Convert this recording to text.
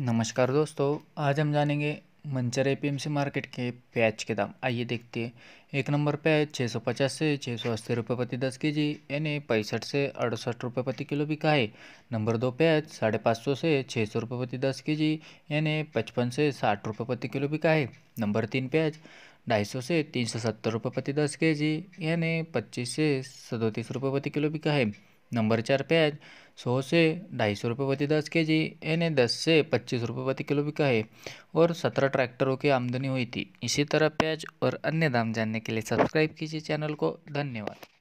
नमस्कार दोस्तों आज हम जानेंगे मंचर ए मार्केट के प्याज के दाम आइए देखते हैं एक नंबर प्याज पचास से छः सौ अस्सी रुपये प्रति दस के जी यानी पैंसठ से अड़सठ रुपये प्रति किलो बिका है नंबर दो प्याज साढ़े पाँच सौ से छः सौ रुपये प्रति दस के जी यानी पचपन से साठ रुपये प्रति किलो बिका है नंबर तीन प्याज ढाई सौ से तीन सौ सत्तर रुपये प्रति दस के जी यानी पच्चीस से सदतीस रुपये प्रति किलो बिका है नंबर चार प्याज सौ से ढाई सौ रुपये प्रति दस के जी यानी दस से पच्चीस रुपये प्रति किलो बिका है और सत्रह ट्रैक्टरों की आमदनी हुई थी इसी तरह प्याज और अन्य दाम जानने के लिए सब्सक्राइब कीजिए चैनल को धन्यवाद